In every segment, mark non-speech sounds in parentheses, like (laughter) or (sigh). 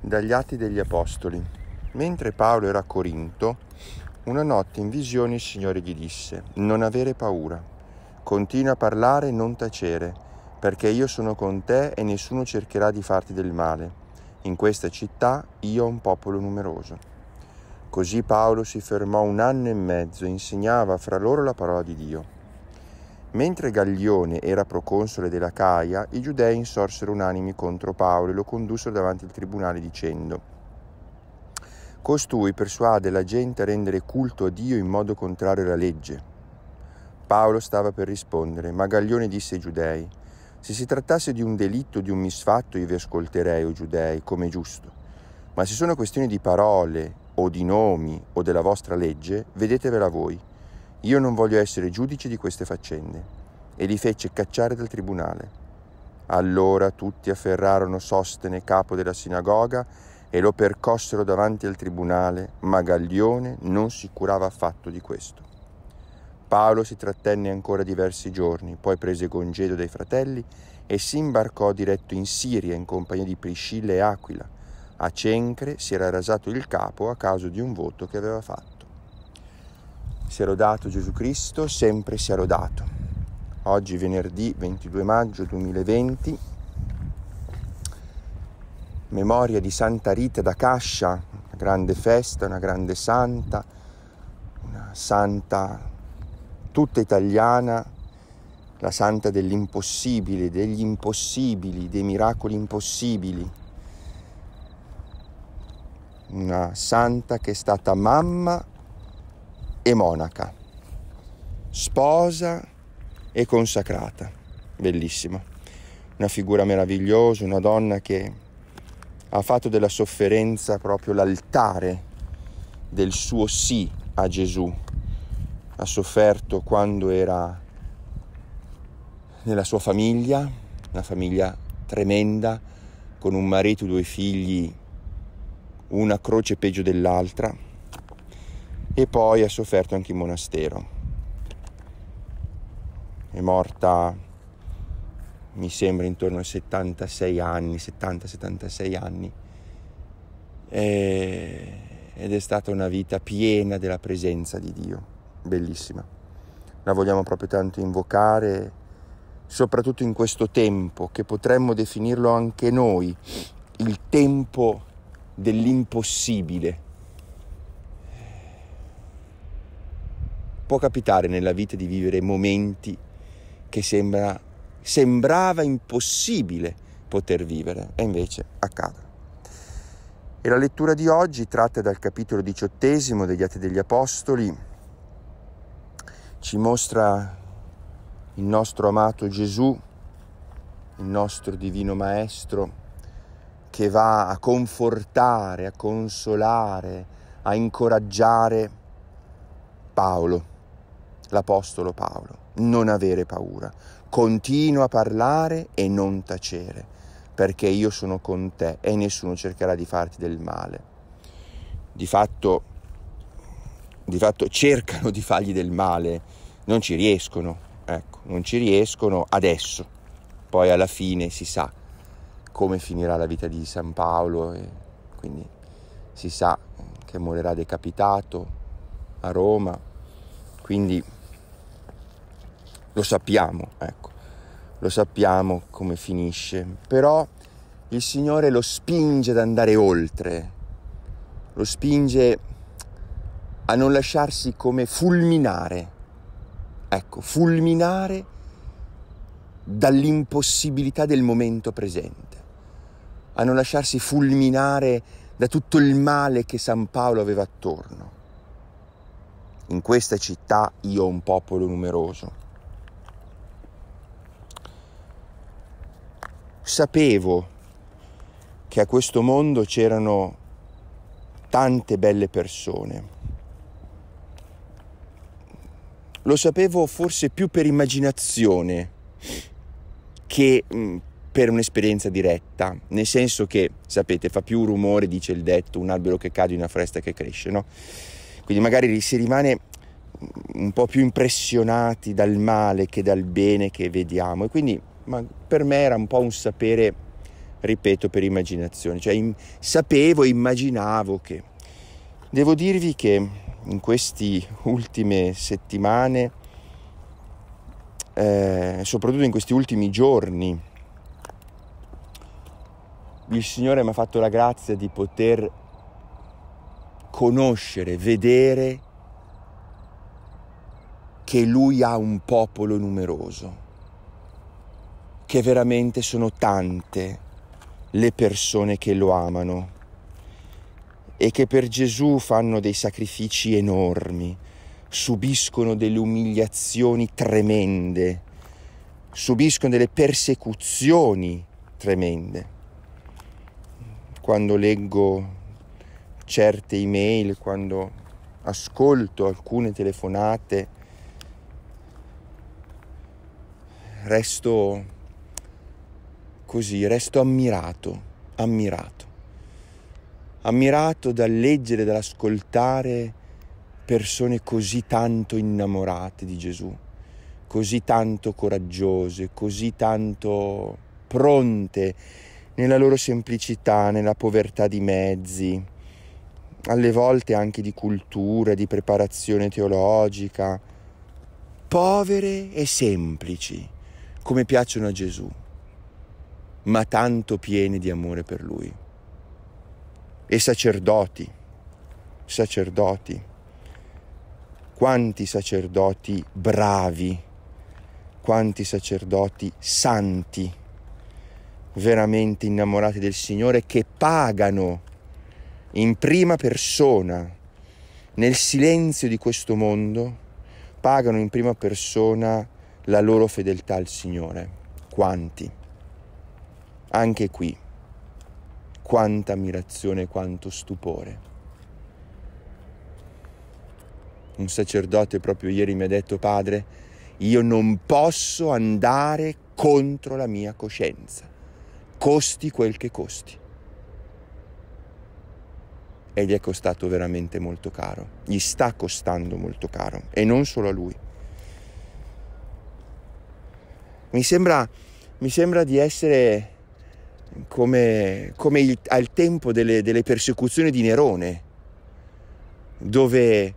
dagli Atti degli Apostoli. Mentre Paolo era a Corinto, una notte in visione il Signore gli disse, non avere paura, continua a parlare e non tacere, perché io sono con te e nessuno cercherà di farti del male. In questa città io ho un popolo numeroso. Così Paolo si fermò un anno e mezzo e insegnava fra loro la parola di Dio. Mentre Gaglione era proconsole della Caia, i giudei insorsero unanimi contro Paolo e lo condussero davanti al tribunale dicendo Costui persuade la gente a rendere culto a Dio in modo contrario alla legge. Paolo stava per rispondere, ma Gaglione disse ai giudei Se si trattasse di un delitto, di un misfatto, io vi ascolterei, o giudei, come giusto. Ma se sono questioni di parole o di nomi o della vostra legge, vedetevela voi. Io non voglio essere giudice di queste faccende. E li fece cacciare dal tribunale. Allora tutti afferrarono Sostene, capo della sinagoga, e lo percossero davanti al tribunale, ma Gaglione non si curava affatto di questo. Paolo si trattenne ancora diversi giorni, poi prese congedo dai fratelli e si imbarcò diretto in Siria in compagnia di Priscilla e Aquila. A Cencre si era rasato il capo a causa di un voto che aveva fatto sia rodato Gesù Cristo, sempre sia rodato. Oggi venerdì 22 maggio 2020, memoria di Santa Rita da Cascia, una grande festa, una grande santa, una santa tutta italiana, la santa dell'impossibile, degli impossibili, dei miracoli impossibili. Una santa che è stata mamma e monaca, sposa e consacrata, bellissima, una figura meravigliosa, una donna che ha fatto della sofferenza proprio l'altare del suo sì a Gesù, ha sofferto quando era nella sua famiglia, una famiglia tremenda, con un marito, e due figli, una croce peggio dell'altra e poi ha sofferto anche in monastero. È morta, mi sembra, intorno ai 76 anni, 70-76 anni, e, ed è stata una vita piena della presenza di Dio, bellissima. La vogliamo proprio tanto invocare, soprattutto in questo tempo, che potremmo definirlo anche noi, il tempo dell'impossibile Può capitare nella vita di vivere momenti che sembra, sembrava impossibile poter vivere e invece accadono. E la lettura di oggi tratta dal capitolo diciottesimo degli Atti degli Apostoli, ci mostra il nostro amato Gesù, il nostro divino Maestro, che va a confortare, a consolare, a incoraggiare Paolo l'Apostolo Paolo, non avere paura, continua a parlare e non tacere, perché io sono con te e nessuno cercherà di farti del male. Di fatto, di fatto cercano di fargli del male, non ci riescono, ecco, non ci riescono adesso, poi alla fine si sa come finirà la vita di San Paolo e quindi si sa che morirà decapitato a Roma, quindi lo sappiamo, ecco, lo sappiamo come finisce, però il Signore lo spinge ad andare oltre, lo spinge a non lasciarsi come fulminare, ecco, fulminare dall'impossibilità del momento presente, a non lasciarsi fulminare da tutto il male che San Paolo aveva attorno. In questa città io ho un popolo numeroso, sapevo che a questo mondo c'erano tante belle persone. Lo sapevo forse più per immaginazione che mm, per un'esperienza diretta, nel senso che, sapete, fa più rumore, dice il detto, un albero che cade una foresta che cresce, no? Quindi magari si rimane mm, un po' più impressionati dal male che dal bene che vediamo e quindi ma per me era un po' un sapere, ripeto, per immaginazione, cioè in, sapevo, immaginavo che... Devo dirvi che in queste ultime settimane, eh, soprattutto in questi ultimi giorni, il Signore mi ha fatto la grazia di poter conoscere, vedere che Lui ha un popolo numeroso che veramente sono tante le persone che lo amano e che per Gesù fanno dei sacrifici enormi, subiscono delle umiliazioni tremende, subiscono delle persecuzioni tremende. Quando leggo certe email, quando ascolto alcune telefonate, resto così, resto ammirato, ammirato, ammirato dal leggere, dall'ascoltare persone così tanto innamorate di Gesù, così tanto coraggiose, così tanto pronte nella loro semplicità, nella povertà di mezzi, alle volte anche di cultura, di preparazione teologica, povere e semplici, come piacciono a Gesù ma tanto pieni di amore per lui. E sacerdoti, sacerdoti, quanti sacerdoti bravi, quanti sacerdoti santi, veramente innamorati del Signore, che pagano in prima persona, nel silenzio di questo mondo, pagano in prima persona la loro fedeltà al Signore. Quanti? Anche qui, quanta ammirazione, quanto stupore. Un sacerdote proprio ieri mi ha detto, padre, io non posso andare contro la mia coscienza, costi quel che costi. E gli è costato veramente molto caro, gli sta costando molto caro, e non solo a lui. Mi sembra, mi sembra di essere come, come il, al tempo delle, delle, persecuzioni di Nerone, dove,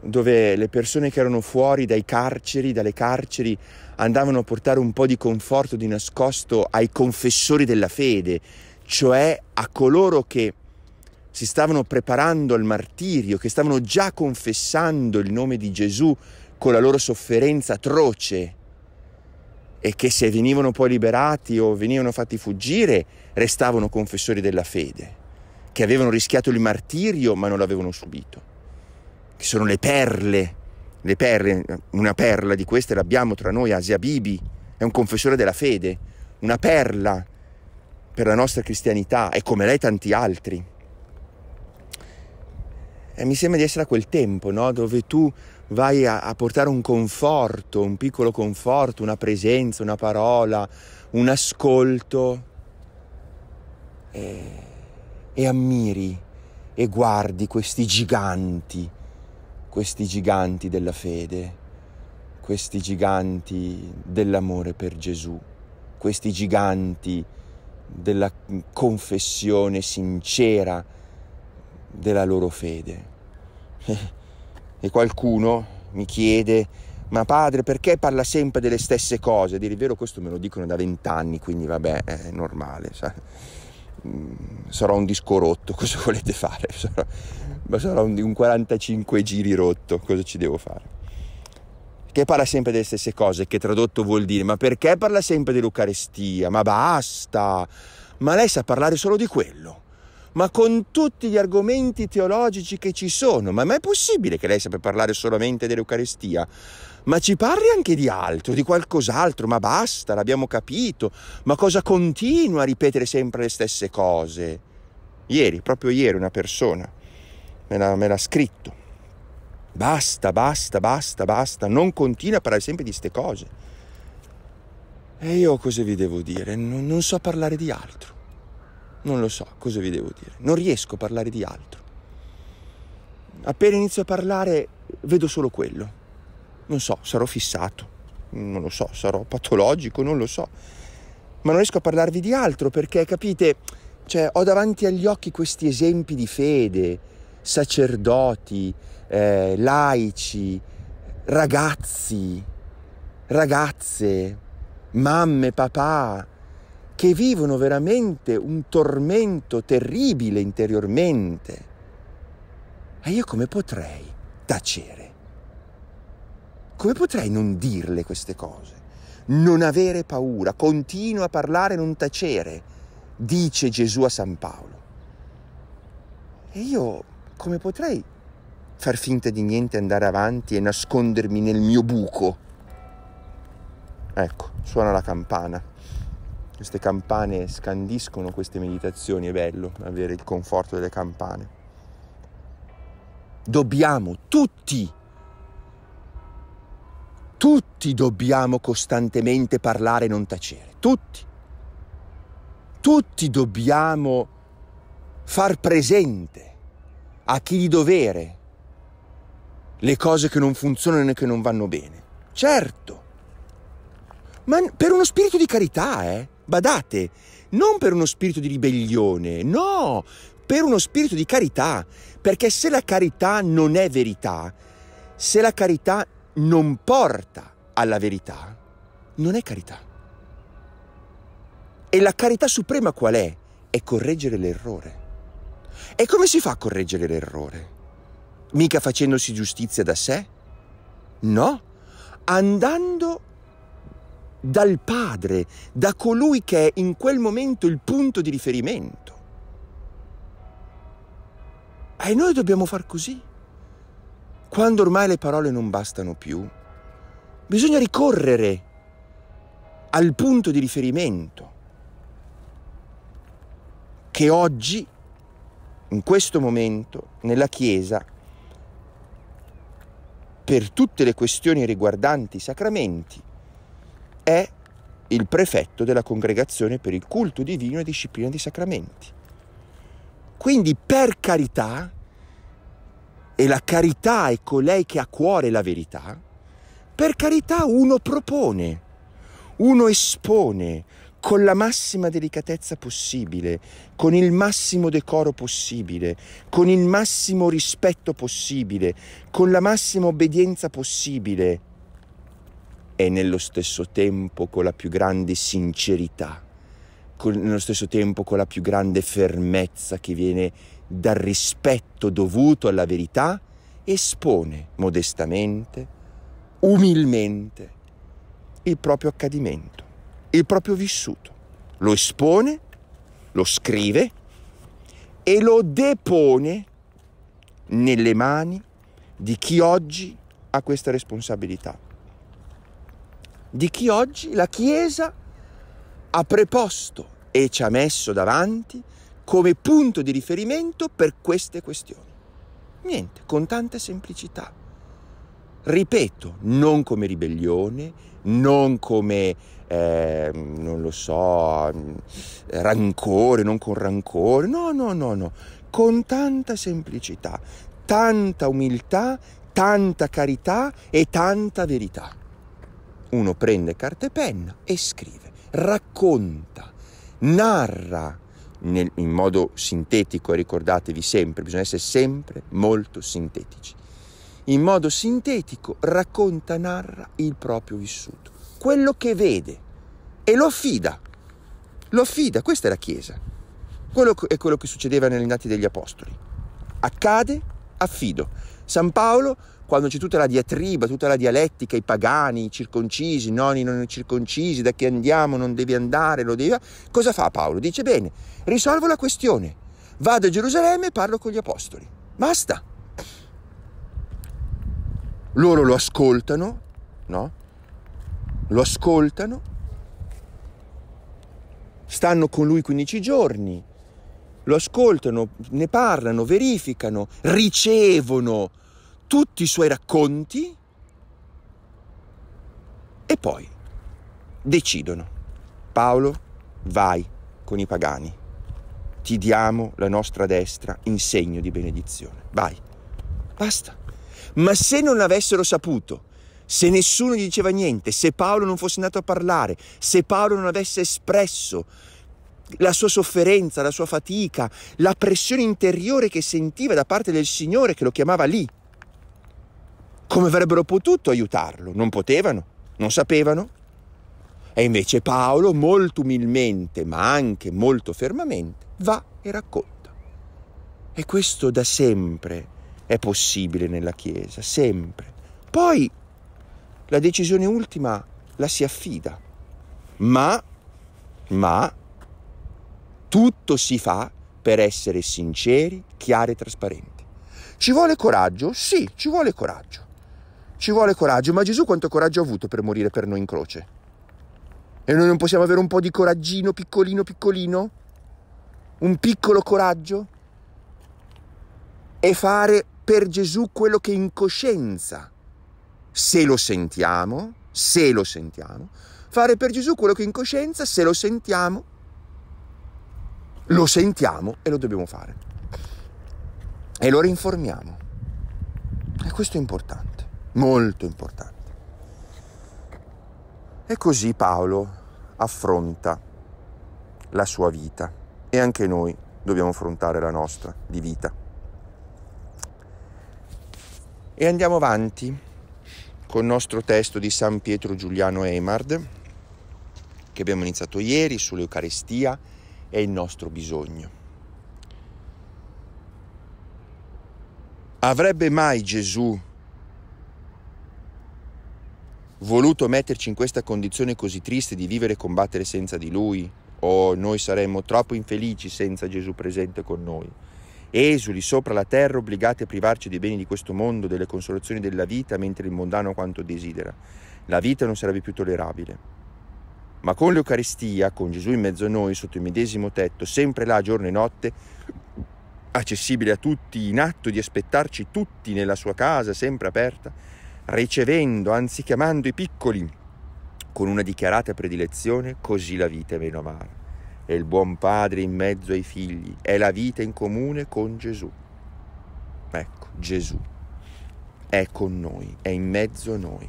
dove le persone che erano fuori dai carceri, dalle carceri, andavano a portare un po' di conforto di nascosto ai confessori della fede, cioè a coloro che si stavano preparando al martirio, che stavano già confessando il nome di Gesù con la loro sofferenza atroce e che se venivano poi liberati o venivano fatti fuggire restavano confessori della fede, che avevano rischiato il martirio ma non l'avevano subito, che sono le perle, le perle, una perla di queste l'abbiamo tra noi, Asia Bibi, è un confessore della fede, una perla per la nostra cristianità e come lei tanti altri. E mi sembra di essere a quel tempo, no? dove tu vai a, a, portare un conforto, un piccolo conforto, una presenza, una parola, un ascolto e, e ammiri e guardi questi giganti, questi giganti della fede, questi giganti dell'amore per Gesù, questi giganti della confessione sincera della loro fede. (laughs) e qualcuno mi chiede ma padre perché parla sempre delle stesse cose? A dire il vero questo me lo dicono da vent'anni, quindi vabbè è normale, sa? Mm, sarò un disco rotto, (laughs) cosa volete fare? Sarò, sarò un, un 45 giri rotto, cosa ci devo fare? Che parla sempre delle stesse cose, che tradotto vuol dire ma perché parla sempre dell'Eucarestia? Ma basta! Ma lei sa parlare solo di quello ma con tutti gli argomenti teologici che ci sono. Ma, ma è possibile che lei sappia parlare solamente dell'Eucaristia? Ma ci parli anche di altro, di qualcos'altro, ma basta, l'abbiamo capito. Ma cosa continua a ripetere sempre le stesse cose? Ieri, proprio ieri, una persona me l'ha, me l'ha scritto. Basta, basta, basta, basta, non continua a parlare sempre di queste cose. E io cosa vi devo dire? Non, non so parlare di altro. Non lo so cosa vi devo dire, non riesco a parlare di altro. Appena inizio a parlare vedo solo quello. Non so, sarò fissato, non lo so, sarò patologico, non lo so. Ma non riesco a parlarvi di altro perché, capite, cioè, ho davanti agli occhi questi esempi di fede, sacerdoti, eh, laici, ragazzi, ragazze, mamme, papà, che vivono veramente un tormento terribile interiormente. E io come potrei tacere? Come potrei non dirle queste cose? Non avere paura, continua a parlare non tacere, dice Gesù a San Paolo. E io come potrei far finta di niente, andare avanti e nascondermi nel mio buco? Ecco, suona la campana queste campane scandiscono queste meditazioni, è bello avere il conforto delle campane. Dobbiamo tutti, tutti dobbiamo costantemente parlare e non tacere, tutti. Tutti dobbiamo far presente a chi di dovere le cose che non funzionano e che non vanno bene. Certo, ma per uno spirito di carità, eh Badate, non per uno spirito di ribellione, no, per uno spirito di carità, perché se la carità non è verità, se la carità non porta alla verità, non è carità. E la carità suprema qual è? È correggere l'errore. E come si fa a correggere l'errore? Mica facendosi giustizia da sé? No, andando dal Padre, da colui che è in quel momento il punto di riferimento. E noi dobbiamo far così. Quando ormai le parole non bastano più, bisogna ricorrere al punto di riferimento che oggi, in questo momento, nella Chiesa, per tutte le questioni riguardanti i sacramenti, è il prefetto della congregazione per il culto divino e disciplina dei sacramenti. Quindi per carità, e la carità è colei che ha a cuore la verità, per carità uno propone, uno espone con la massima delicatezza possibile, con il massimo decoro possibile, con il massimo rispetto possibile, con la massima obbedienza possibile e nello stesso tempo con la più grande sincerità, con, nello stesso tempo con la più grande fermezza che viene dal rispetto dovuto alla verità, espone modestamente, umilmente, il proprio accadimento, il proprio vissuto. Lo espone, lo scrive e lo depone nelle mani di chi oggi ha questa responsabilità di chi oggi la Chiesa ha preposto e ci ha messo davanti come punto di riferimento per queste questioni. Niente, con tanta semplicità. Ripeto, non come ribellione, non come, eh, non lo so, rancore, non con rancore, no, no, no, no, con tanta semplicità, tanta umiltà, tanta carità e tanta verità uno prende carta e penna e scrive, racconta, narra. Nel, in modo sintetico, ricordatevi sempre, bisogna essere sempre molto sintetici. In modo sintetico racconta, narra il proprio vissuto, quello che vede e lo affida. Lo affida, questa è la Chiesa. Quello è quello che succedeva negli nati degli Apostoli. Accade, affido. San Paolo quando c'è tutta la diatriba, tutta la dialettica, i pagani, i circoncisi, i noni non circoncisi, da chi andiamo, non devi andare, lo devi... Cosa fa Paolo? Dice bene, risolvo la questione, vado a Gerusalemme e parlo con gli apostoli. Basta. Loro lo ascoltano, no? Lo ascoltano, stanno con lui 15 giorni, lo ascoltano, ne parlano, verificano, ricevono tutti i suoi racconti e poi decidono. Paolo, vai con i pagani, ti diamo la nostra destra in segno di benedizione. Vai, basta. Ma se non l'avessero saputo, se nessuno gli diceva niente, se Paolo non fosse andato a parlare, se Paolo non avesse espresso la sua sofferenza, la sua fatica, la pressione interiore che sentiva da parte del Signore che lo chiamava lì, come avrebbero potuto aiutarlo? Non potevano, non sapevano. E invece Paolo, molto umilmente, ma anche molto fermamente, va e racconta. E questo da sempre è possibile nella Chiesa, sempre. Poi la decisione ultima la si affida, ma, ma, tutto si fa per essere sinceri, chiari e trasparenti. Ci vuole coraggio? Sì, ci vuole coraggio. Ci vuole coraggio, ma Gesù quanto coraggio ha avuto per morire per noi in croce? E noi non possiamo avere un po' di coraggino piccolino piccolino? Un piccolo coraggio? E fare per Gesù quello che in coscienza, se lo sentiamo, se lo sentiamo, fare per Gesù quello che in coscienza, se lo sentiamo, lo sentiamo e lo dobbiamo fare. E lo rinformiamo. E questo è importante molto importante. E così Paolo affronta la sua vita e anche noi dobbiamo affrontare la nostra di vita. E andiamo avanti con il nostro testo di San Pietro Giuliano Emard che abbiamo iniziato ieri sull'Eucarestia e il nostro bisogno. Avrebbe mai Gesù voluto metterci in questa condizione così triste di vivere e combattere senza di Lui? O noi saremmo troppo infelici senza Gesù presente con noi? Esuli sopra la terra, obbligati a privarci dei beni di questo mondo, delle consolazioni della vita, mentre il mondano quanto desidera. La vita non sarebbe più tollerabile. Ma con l'Eucaristia, con Gesù in mezzo a noi, sotto il medesimo tetto, sempre là giorno e notte, accessibile a tutti, in atto di aspettarci tutti nella sua casa, sempre aperta, ricevendo anziché amando i piccoli con una dichiarata predilezione, così la vita è meno amara. E il buon padre in mezzo ai figli è la vita in comune con Gesù. Ecco, Gesù è con noi, è in mezzo a noi,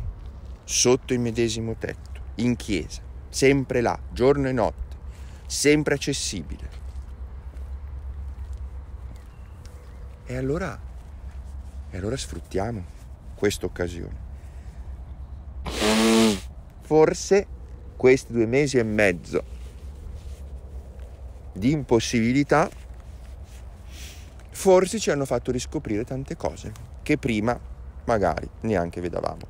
sotto il medesimo tetto, in chiesa, sempre là, giorno e notte, sempre accessibile. E allora, e allora sfruttiamo questa occasione. Forse questi due mesi e mezzo di impossibilità forse ci hanno fatto riscoprire tante cose che prima magari neanche vedavamo.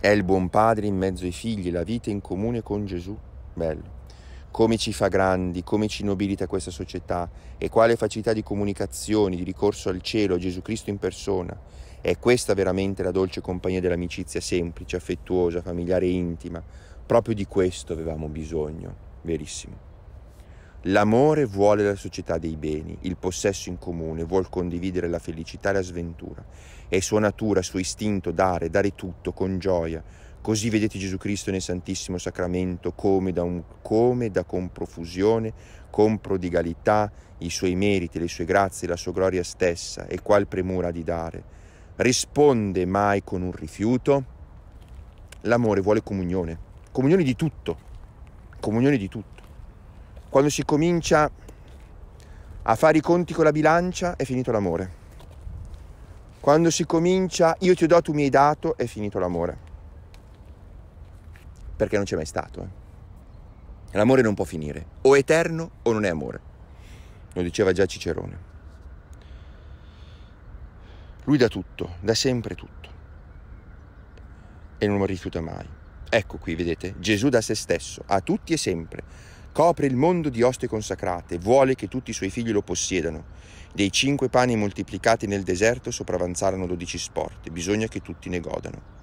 È il buon padre in mezzo ai figli, la vita in comune con Gesù. Bello come ci fa grandi, come ci nobilita questa società e quale facilità di comunicazione, di ricorso al cielo, a Gesù Cristo in persona. È questa veramente la dolce compagnia dell'amicizia semplice, affettuosa, familiare e intima. Proprio di questo avevamo bisogno, verissimo. L'amore vuole la società dei beni, il possesso in comune, vuol condividere la felicità e la sventura. È sua natura, suo istinto dare, dare tutto con gioia, Così vedete Gesù Cristo nel Santissimo Sacramento come da, un, come da con profusione, con prodigalità, i suoi meriti, le sue grazie, la sua gloria stessa e qual premura di dare. Risponde mai con un rifiuto? L'amore vuole comunione, comunione di tutto, comunione di tutto. Quando si comincia a fare i conti con la bilancia è finito l'amore. Quando si comincia io ti ho dato, tu mi hai dato, è finito l'amore perché non c'è mai stato. Eh. L'amore non può finire, o eterno o non è amore. Lo diceva già Cicerone. Lui dà tutto, dà sempre tutto. E non lo rifiuta mai. Ecco qui, vedete, Gesù da se stesso, a tutti e sempre. Copre il mondo di oste consacrate, vuole che tutti i suoi figli lo possiedano. Dei cinque pani moltiplicati nel deserto sopravanzarono dodici sporti, bisogna che tutti ne godano.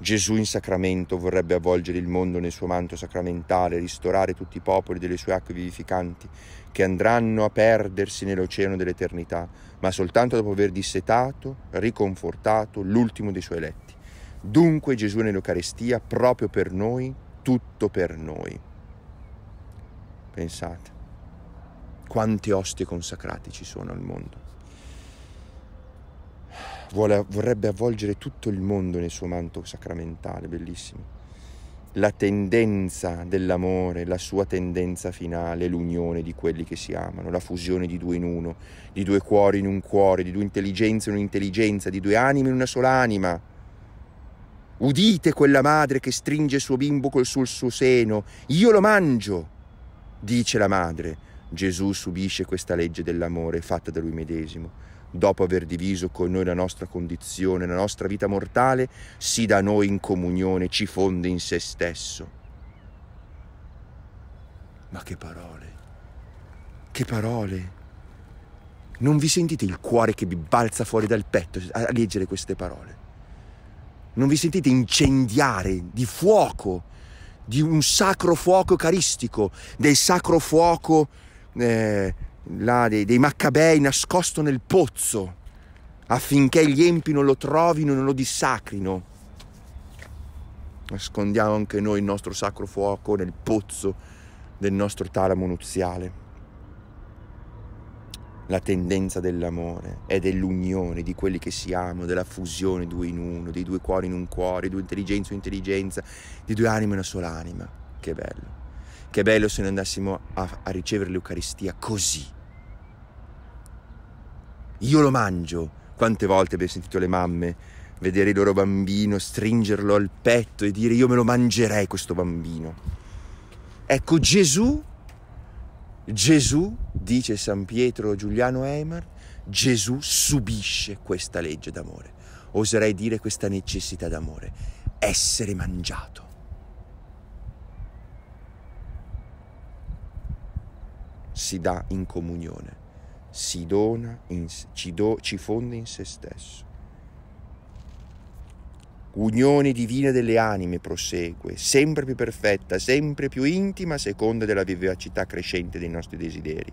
Gesù in sacramento vorrebbe avvolgere il mondo nel suo manto sacramentale, ristorare tutti i popoli delle sue acque vivificanti, che andranno a perdersi nell'oceano dell'eternità, ma soltanto dopo aver dissetato, riconfortato l'ultimo dei suoi eletti. Dunque Gesù nell'Eucarestia, proprio per noi, tutto per noi. Pensate, quante ostie consacrate ci sono al mondo vuole, vorrebbe avvolgere tutto il mondo nel suo manto sacramentale, bellissimo. La tendenza dell'amore, la sua tendenza finale, l'unione di quelli che si amano, la fusione di due in uno, di due cuori in un cuore, di due intelligenze in un'intelligenza, di due anime in una sola anima. Udite quella madre che stringe il suo bimbo col sul suo seno, io lo mangio, dice la madre. Gesù subisce questa legge dell'amore fatta da lui medesimo dopo aver diviso con noi la nostra condizione, la nostra vita mortale, si da noi in comunione, ci fonde in se stesso. Ma che parole, che parole. Non vi sentite il cuore che vi balza fuori dal petto a leggere queste parole? Non vi sentite incendiare di fuoco, di un sacro fuoco eucaristico, del sacro fuoco... Eh, là, dei, dei Maccabei nascosto nel pozzo affinché gli empi non lo trovino, e non lo dissacrino. Nascondiamo anche noi il nostro sacro fuoco nel pozzo del nostro talamo nuziale. La tendenza dell'amore è dell'unione di quelli che si amano, della fusione due in uno, dei due cuori in un cuore, due intelligenze in intelligenza, di due anime in una sola anima. Che bello. Che bello se noi andassimo a, a ricevere l'Eucaristia così io lo mangio. Quante volte abbiamo sentito le mamme vedere il loro bambino, stringerlo al petto e dire io me lo mangerei questo bambino. Ecco Gesù, Gesù, dice San Pietro Giuliano Eimer, Gesù subisce questa legge d'amore, oserei dire questa necessità d'amore, essere mangiato. Si dà in comunione si dona, in, ci, do, ci fonde in se stesso. Unione divina delle anime prosegue, sempre più perfetta, sempre più intima a seconda della vivacità crescente dei nostri desideri.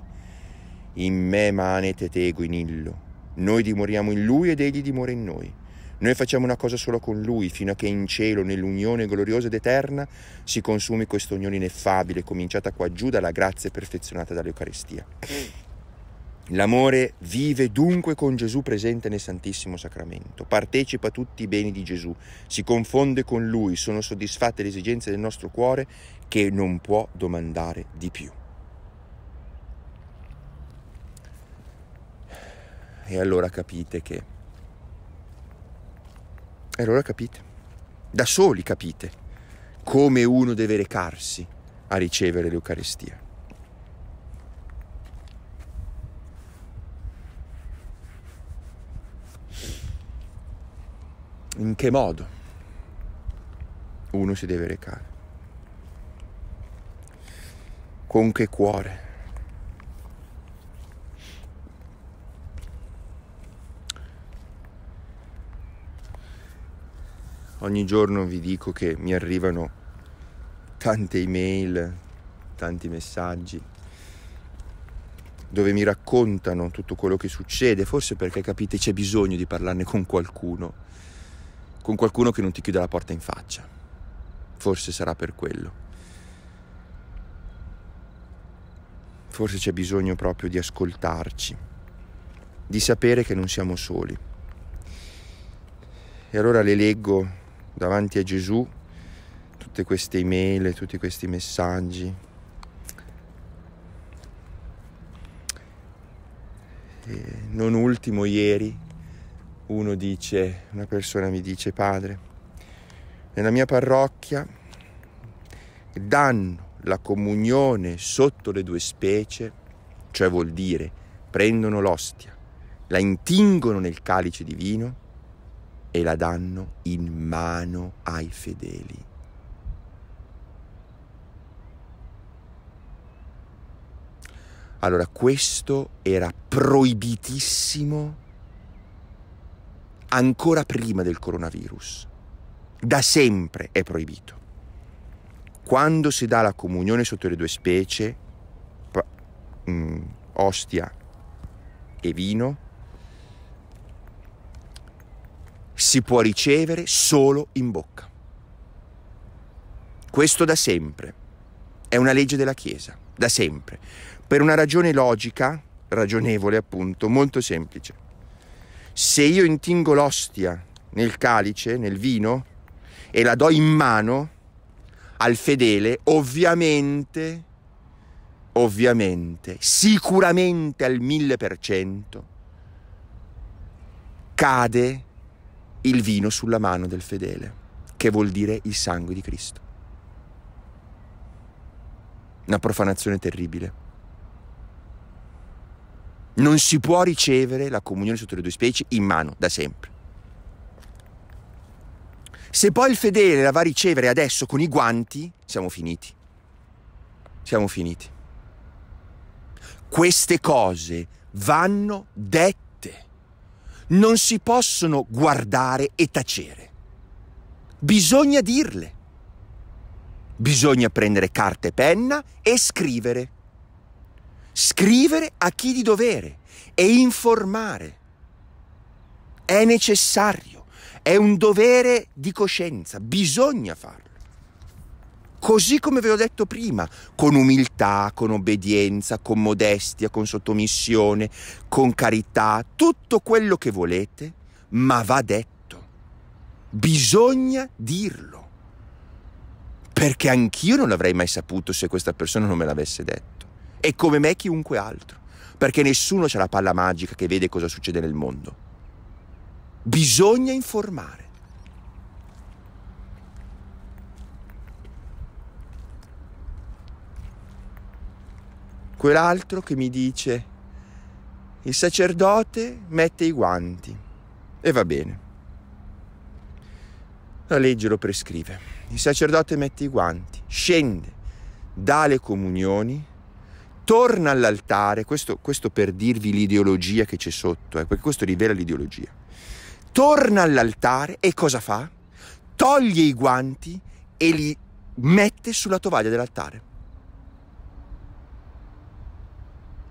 In me manete tego in illo. Noi dimoriamo in lui ed egli dimora in noi. Noi facciamo una cosa sola con Lui, fino a che in cielo, nell'unione gloriosa ed eterna, si consumi questa unione ineffabile, cominciata qua giù dalla grazia perfezionata dall'Eucaristia. L'amore vive dunque con Gesù presente nel Santissimo Sacramento, partecipa a tutti i beni di Gesù, si confonde con Lui, sono soddisfatte le esigenze del nostro cuore che non può domandare di più. E allora capite che... E allora capite, da soli capite come uno deve recarsi a ricevere l'Eucaristia. in che modo uno si deve recare, con che cuore. Ogni giorno vi dico che mi arrivano tante email, tanti messaggi dove mi raccontano tutto quello che succede, forse perché capite c'è bisogno di parlarne con qualcuno con qualcuno che non ti chiude la porta in faccia. Forse sarà per quello. Forse c'è bisogno proprio di ascoltarci, di sapere che non siamo soli. E allora le leggo davanti a Gesù tutte queste email, tutti questi messaggi. E non ultimo ieri uno dice, una persona mi dice, padre, nella mia parrocchia danno la comunione sotto le due specie, cioè vuol dire prendono l'ostia, la intingono nel calice di vino e la danno in mano ai fedeli. Allora questo era proibitissimo ancora prima del coronavirus. Da sempre è proibito. Quando si dà la comunione sotto le due specie, mm, ostia e vino, si può ricevere solo in bocca. Questo da sempre. È una legge della Chiesa, da sempre. Per una ragione logica, ragionevole appunto, molto semplice. Se io intingo l'ostia nel calice, nel vino, e la do in mano al fedele, ovviamente, ovviamente, sicuramente al mille per cento, cade il vino sulla mano del fedele, che vuol dire il sangue di Cristo. Una profanazione terribile. Non si può ricevere la comunione sotto le due specie in mano, da sempre. Se poi il fedele la va a ricevere adesso con i guanti, siamo finiti. Siamo finiti. Queste cose vanno dette. Non si possono guardare e tacere. Bisogna dirle. Bisogna prendere carta e penna e scrivere scrivere a chi di dovere e informare. È necessario, è un dovere di coscienza, bisogna farlo. Così come ve l'ho detto prima, con umiltà, con obbedienza, con modestia, con sottomissione, con carità, tutto quello che volete, ma va detto. Bisogna dirlo. Perché anch'io non l'avrei mai saputo se questa persona non me l'avesse detto e come me chiunque altro, perché nessuno c'è la palla magica che vede cosa succede nel mondo. Bisogna informare. Quell'altro che mi dice, il sacerdote mette i guanti e va bene. La legge lo prescrive. Il sacerdote mette i guanti, scende, dà le comunioni torna all'altare, questo, questo, per dirvi l'ideologia che c'è sotto, eh, perché questo rivela l'ideologia, torna all'altare e cosa fa? Toglie i guanti e li mette sulla tovaglia dell'altare.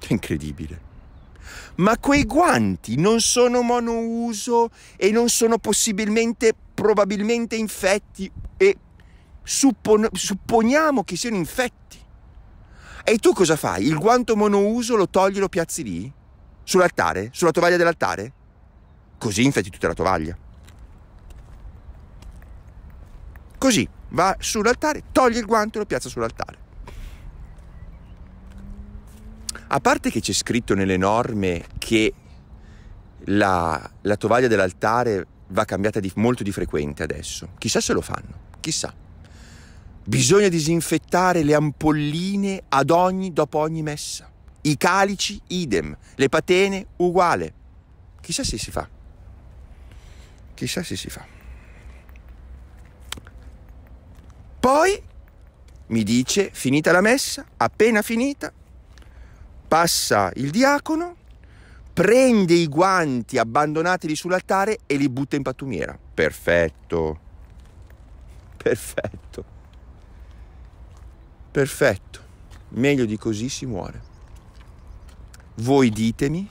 È incredibile. Ma quei guanti non sono monouso e non sono possibilmente, probabilmente infetti e suppon- supponiamo che siano infetti e tu cosa fai? Il guanto monouso lo togli e lo piazzi lì? Sull'altare? Sulla tovaglia dell'altare? Così infetti tutta la tovaglia. Così, va sull'altare, toglie il guanto e lo piazza sull'altare. A parte che c'è scritto nelle norme che la, la tovaglia dell'altare va cambiata di, molto di frequente adesso, chissà se lo fanno, chissà. Bisogna disinfettare le ampolline ad ogni, dopo ogni messa. I calici idem, le patene uguale. Chissà se si fa. Chissà se si fa. Poi mi dice, finita la messa, appena finita, passa il diacono, prende i guanti abbandonateli sull'altare e li butta in pattumiera. Perfetto. Perfetto. Perfetto, meglio di così si muore. Voi ditemi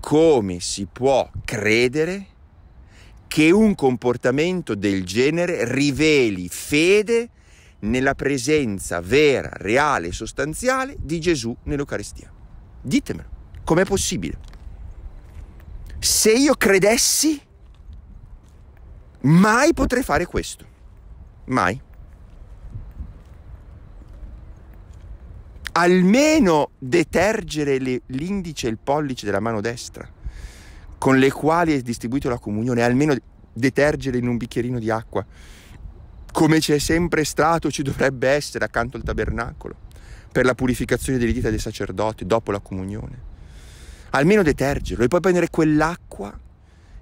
come si può credere che un comportamento del genere riveli fede nella presenza vera, reale e sostanziale di Gesù nell'Eucaristia. Ditemelo, com'è possibile? Se io credessi, mai potrei fare questo. Mai. almeno detergere le, l'indice e il pollice della mano destra con le quali è distribuita la comunione, almeno detergere in un bicchierino di acqua, come c'è sempre stato, ci dovrebbe essere accanto al tabernacolo, per la purificazione delle dita dei sacerdoti dopo la comunione. Almeno detergerlo e poi prendere quell'acqua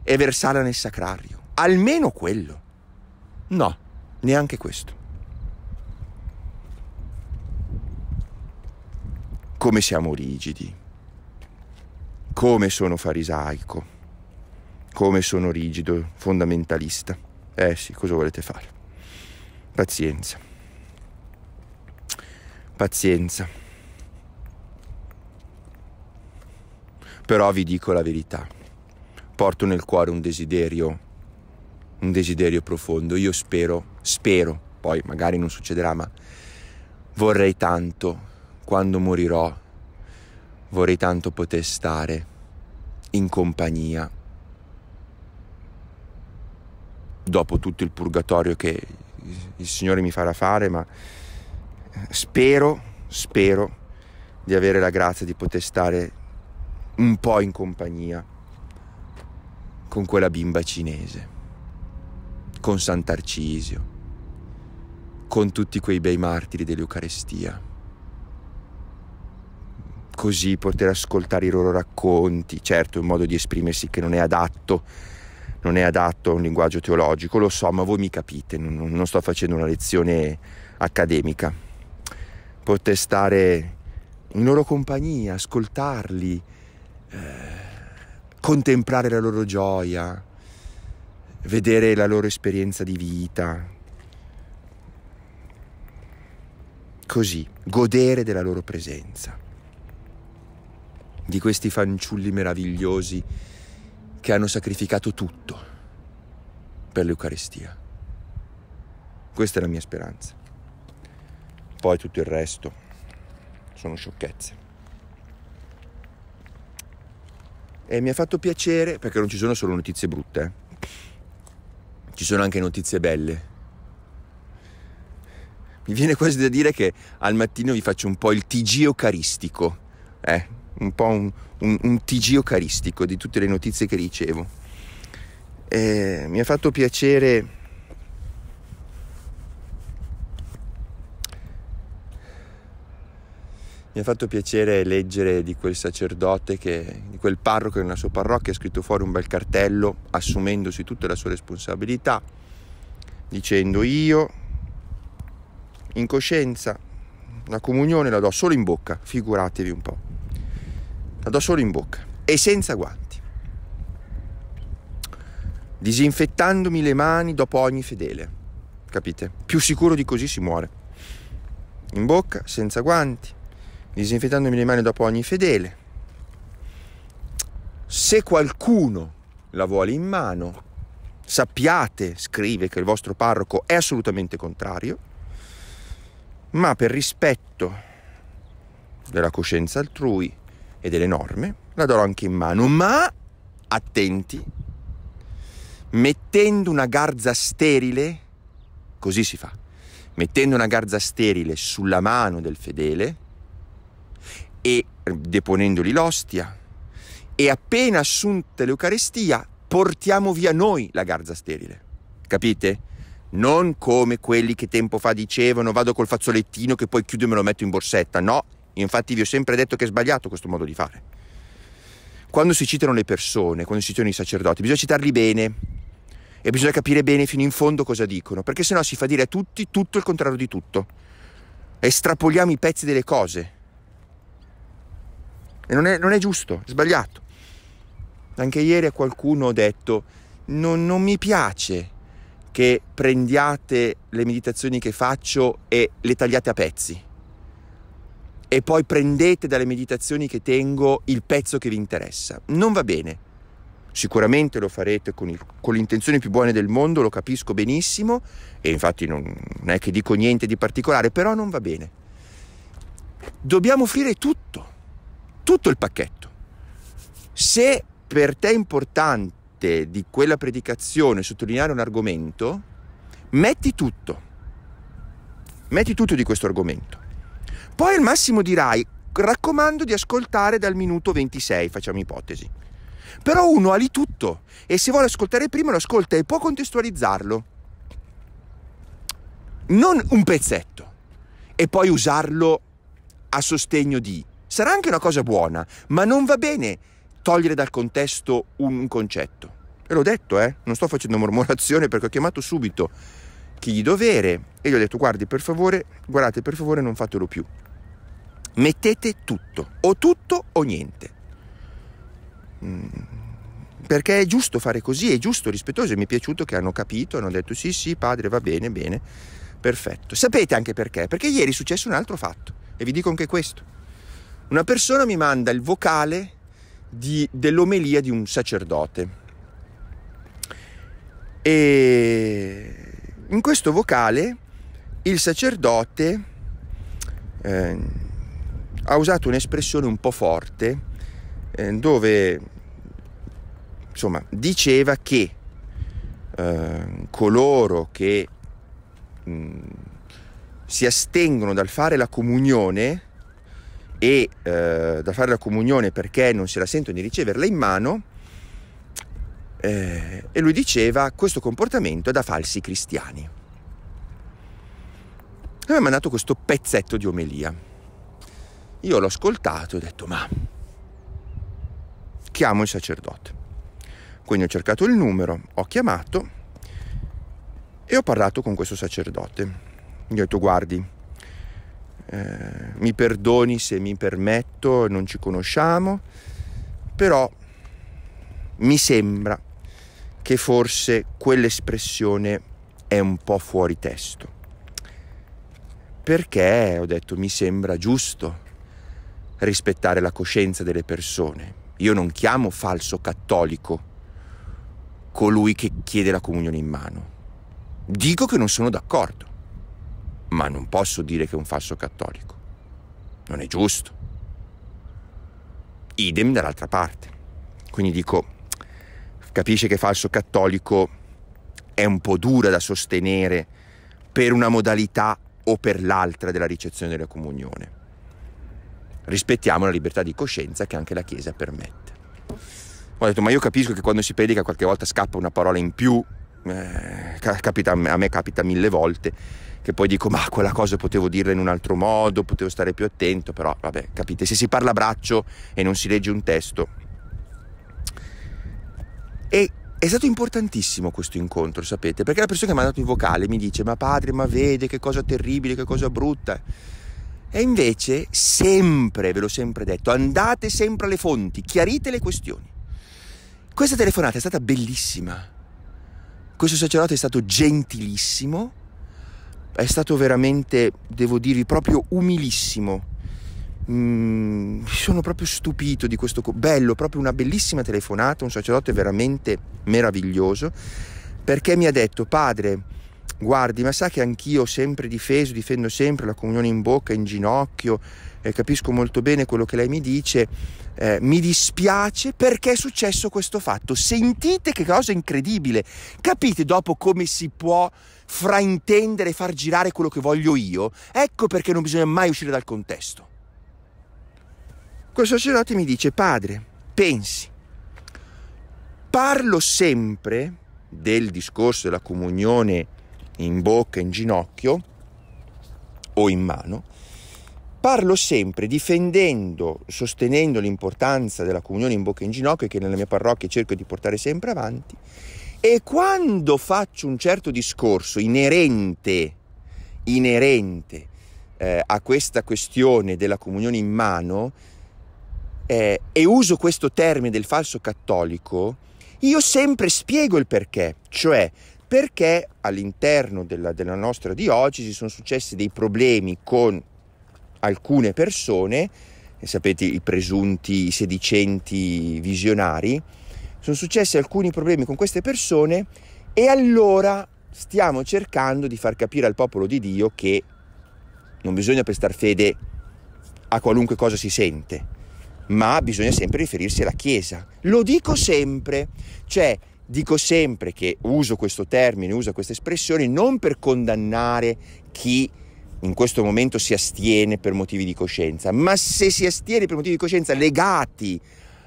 e versarla nel sacrario. Almeno quello. No, neanche questo. come siamo rigidi, come sono farisaico, come sono rigido, fondamentalista. Eh sì, cosa volete fare? Pazienza. Pazienza. Però vi dico la verità. Porto nel cuore un desiderio, un desiderio profondo. Io spero, spero, poi magari non succederà, ma vorrei tanto quando morirò, vorrei tanto poter stare in compagnia, dopo tutto il purgatorio che il Signore mi farà fare, ma spero, spero di avere la grazia di poter stare un po' in compagnia con quella bimba cinese, con Sant'Arcisio, con tutti quei bei martiri dell'Eucarestia così poter ascoltare i loro racconti, certo un modo di esprimersi che non è adatto, non è adatto a un linguaggio teologico, lo so, ma voi mi capite, non, non sto facendo una lezione accademica. Poter stare in loro compagnia, ascoltarli, eh, contemplare la loro gioia, vedere la loro esperienza di vita. Così, godere della loro presenza di questi fanciulli meravigliosi che hanno sacrificato tutto per l'Eucaristia. Questa è la mia speranza. Poi tutto il resto sono sciocchezze. E mi ha fatto piacere, perché non ci sono solo notizie brutte, eh. ci sono anche notizie belle. Mi viene quasi da dire che al mattino vi faccio un po' il TG eucaristico. Eh, un po' un, un, un TG eucaristico di tutte le notizie che ricevo. Eh, mi ha fatto piacere mi ha fatto piacere leggere di quel sacerdote, che, di quel parroco nella sua parrocchia ha scritto fuori un bel cartello assumendosi tutta la sua responsabilità, dicendo io in coscienza la comunione la do solo in bocca, figuratevi un po' la do solo in bocca e senza guanti, disinfettandomi le mani dopo ogni fedele, capite? Più sicuro di così si muore. In bocca, senza guanti, disinfettandomi le mani dopo ogni fedele. Se qualcuno la vuole in mano, sappiate, scrive, che il vostro parroco è assolutamente contrario, ma per rispetto della coscienza altrui e delle norme, la darò anche in mano, ma attenti, mettendo una garza sterile, così si fa, mettendo una garza sterile sulla mano del fedele e deponendogli l'ostia e appena assunta l'Eucarestia portiamo via noi la garza sterile. Capite? Non come quelli che tempo fa dicevano vado col fazzolettino che poi chiudo e me lo metto in borsetta. No, Infatti vi ho sempre detto che è sbagliato questo modo di fare. Quando si citano le persone, quando si citano i sacerdoti, bisogna citarli bene e bisogna capire bene fino in fondo cosa dicono, perché sennò si fa dire a tutti tutto il contrario di tutto. Estrapoliamo i pezzi delle cose. E non è, non è giusto, è sbagliato. Anche ieri qualcuno ha detto, non, non mi piace che prendiate le meditazioni che faccio e le tagliate a pezzi e poi prendete dalle meditazioni che tengo il pezzo che vi interessa. Non va bene. Sicuramente lo farete con, il, con le intenzioni più buone del mondo, lo capisco benissimo e infatti non, non è che dico niente di particolare, però non va bene. Dobbiamo offrire tutto, tutto il pacchetto. Se per te è importante di quella predicazione sottolineare un argomento, metti tutto, metti tutto di questo argomento poi al massimo dirai, raccomando di ascoltare dal minuto 26, facciamo ipotesi. Però uno ha lì tutto e se vuole ascoltare prima lo ascolta e può contestualizzarlo. Non un pezzetto e poi usarlo a sostegno di. Sarà anche una cosa buona, ma non va bene togliere dal contesto un concetto. E l'ho detto, eh? Non sto facendo mormorazione perché ho chiamato subito chi di dovere e gli ho detto guardi per favore, guardate per favore non fatelo più. Mettete tutto, o tutto o niente. Mm perché è giusto fare così, è giusto, rispettoso e mi è piaciuto che hanno capito, hanno detto sì sì padre va bene, bene, perfetto. Sapete anche perché? Perché ieri è successo un altro fatto e vi dico anche questo. Una persona mi manda il vocale di, dell'omelia di un sacerdote e in questo vocale il sacerdote eh, ha usato un'espressione un po' forte eh, dove insomma diceva che eh, coloro che mh, mm, si astengono dal fare la comunione e eh, da fare la comunione perché non se la sentono di riceverla in mano eh, e lui diceva questo comportamento è da falsi cristiani. E mi ha mandato questo pezzetto di omelia. Io l'ho ascoltato e ho detto ma chiamo il sacerdote. Quindi ho cercato il numero, ho chiamato e ho parlato con questo sacerdote. Gli ho detto guardi, eh, mi perdoni se mi permetto, non ci conosciamo, però mi sembra che forse quell'espressione è un po' fuori testo. Perché, ho detto, mi sembra giusto rispettare la coscienza delle persone. Io non chiamo falso cattolico colui che chiede la comunione in mano. Dico che non sono d'accordo, ma non posso dire che è un falso cattolico. Non è giusto. Idem dall'altra parte. Quindi dico, Capisce che falso cattolico è un po' dura da sostenere per una modalità o per l'altra della ricezione della comunione. Rispettiamo la libertà di coscienza che anche la Chiesa permette. Ho detto, ma io capisco che quando si predica qualche volta scappa una parola in più, eh, capita, a me capita mille volte, che poi dico, ma quella cosa potevo dirla in un altro modo, potevo stare più attento, però vabbè, capite, se si parla a braccio e non si legge un testo, e è stato importantissimo questo incontro, sapete, perché la persona che mi ha dato il vocale mi dice ma padre, ma vede che cosa terribile, che cosa brutta. E invece sempre, ve l'ho sempre detto, andate sempre alle fonti, chiarite le questioni. Questa telefonata è stata bellissima. Questo sacerdote è stato gentilissimo, è stato veramente, devo dirvi, proprio umilissimo mi mm, sono proprio stupito di questo bello, proprio una bellissima telefonata, un sacerdote veramente meraviglioso, perché mi ha detto padre, guardi, ma sa che anch'io ho sempre difeso, difendo sempre la comunione in bocca, in ginocchio, eh, capisco molto bene quello che lei mi dice, eh, mi dispiace perché è successo questo fatto. Sentite che cosa incredibile, capite dopo come si può fraintendere e far girare quello che voglio io? Ecco perché non bisogna mai uscire dal contesto quel sacerdote mi dice, padre, pensi, parlo sempre del discorso della comunione in bocca, in ginocchio o in mano, parlo sempre difendendo, sostenendo l'importanza della comunione in bocca e in ginocchio che nella mia parrocchia cerco di portare sempre avanti e quando faccio un certo discorso inerente, inerente eh, a questa questione della comunione in mano, eh, e uso questo termine del falso cattolico, io sempre spiego il perché, cioè perché all'interno della, della nostra diocesi sono successi dei problemi con alcune persone, eh, sapete i presunti sedicenti visionari, sono successi alcuni problemi con queste persone e allora stiamo cercando di far capire al popolo di Dio che non bisogna prestare fede a qualunque cosa si sente, ma bisogna sempre riferirsi alla Chiesa. Lo dico sempre, cioè dico sempre che uso questo termine, uso questa espressione non per condannare chi in questo momento si astiene per motivi di coscienza, ma se si astiene per motivi di coscienza legati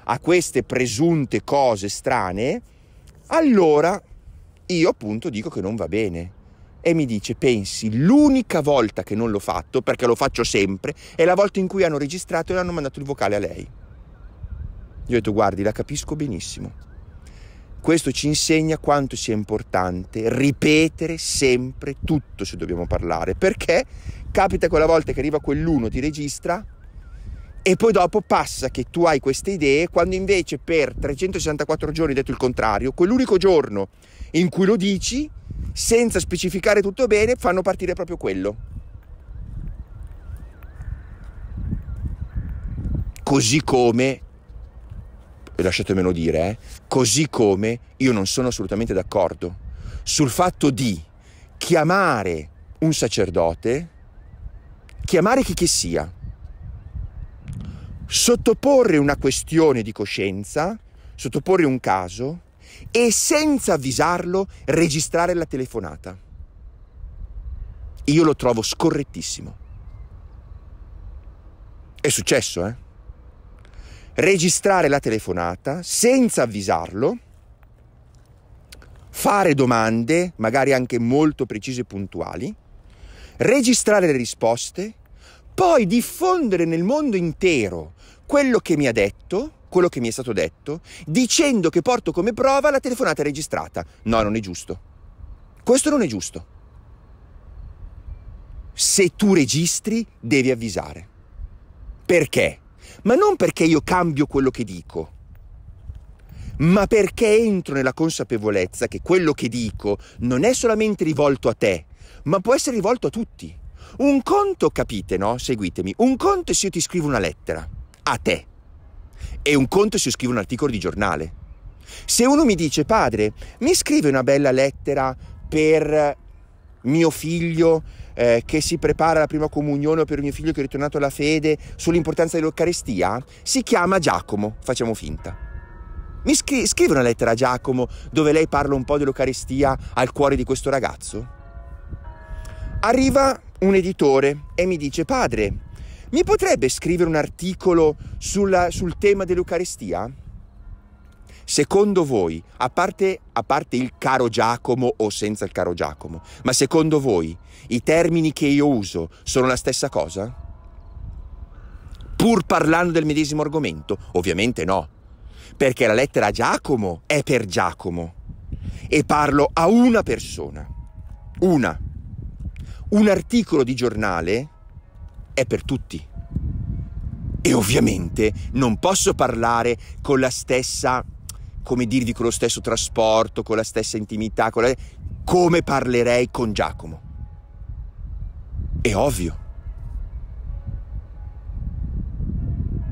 a queste presunte cose strane, allora io appunto dico che non va bene e mi dice pensi l'unica volta che non l'ho fatto perché lo faccio sempre è la volta in cui hanno registrato e hanno mandato il vocale a lei io ho detto guardi la capisco benissimo questo ci insegna quanto sia importante ripetere sempre tutto se dobbiamo parlare perché capita quella volta che arriva quell'uno ti registra e poi dopo passa che tu hai queste idee quando invece per 364 giorni hai detto il contrario quell'unico giorno in cui lo dici senza specificare tutto bene, fanno partire proprio quello. Così come, lasciatemelo dire, eh, così come io non sono assolutamente d'accordo sul fatto di chiamare un sacerdote, chiamare chi che sia, sottoporre una questione di coscienza, sottoporre un caso e senza avvisarlo registrare la telefonata. Io lo trovo scorrettissimo. È successo, eh? Registrare la telefonata senza avvisarlo, fare domande, magari anche molto precise e puntuali, registrare le risposte, poi diffondere nel mondo intero quello che mi ha detto quello che mi è stato detto, dicendo che porto come prova la telefonata registrata. No, non è giusto. Questo non è giusto. Se tu registri, devi avvisare. Perché? Ma non perché io cambio quello che dico, ma perché entro nella consapevolezza che quello che dico non è solamente rivolto a te, ma può essere rivolto a tutti. Un conto, capite, no? Seguitemi. Un conto è se io ti scrivo una lettera a te e un conto se scrivo un articolo di giornale. Se uno mi dice, padre, mi scrive una bella lettera per mio figlio eh, che si prepara alla prima comunione o per mio figlio che è ritornato alla fede sull'importanza dell'Eucarestia, si chiama Giacomo, facciamo finta. Mi scri- scrive una lettera a Giacomo dove lei parla un po' dell'Eucarestia al cuore di questo ragazzo? Arriva un editore e mi dice, padre, mi potrebbe scrivere un articolo sulla, sul tema dell'Eucarestia? Secondo voi, a parte, a parte il caro Giacomo o senza il caro Giacomo, ma secondo voi i termini che io uso sono la stessa cosa? Pur parlando del medesimo argomento? Ovviamente no, perché la lettera a Giacomo è per Giacomo e parlo a una persona, una. Un articolo di giornale è per tutti. E ovviamente non posso parlare con la stessa, come dirvi, con lo stesso trasporto, con la stessa intimità, la... come parlerei con Giacomo. È ovvio.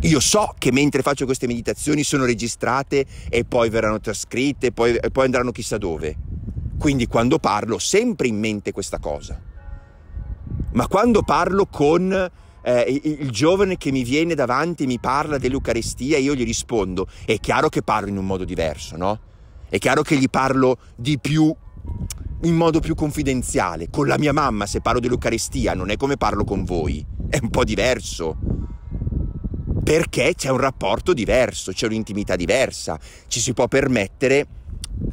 Io so che mentre faccio queste meditazioni sono registrate e poi verranno trascritte e poi, e poi andranno chissà dove. Quindi quando parlo sempre in mente questa cosa ma quando parlo con eh, il giovane che mi viene davanti e mi parla dell'Eucarestia, io gli rispondo, è chiaro che parlo in un modo diverso, no? È chiaro che gli parlo di più in modo più confidenziale. Con la mia mamma, se parlo dell'Eucarestia, non è come parlo con voi, è un po' diverso. Perché c'è un rapporto diverso, c'è un'intimità diversa, ci si può permettere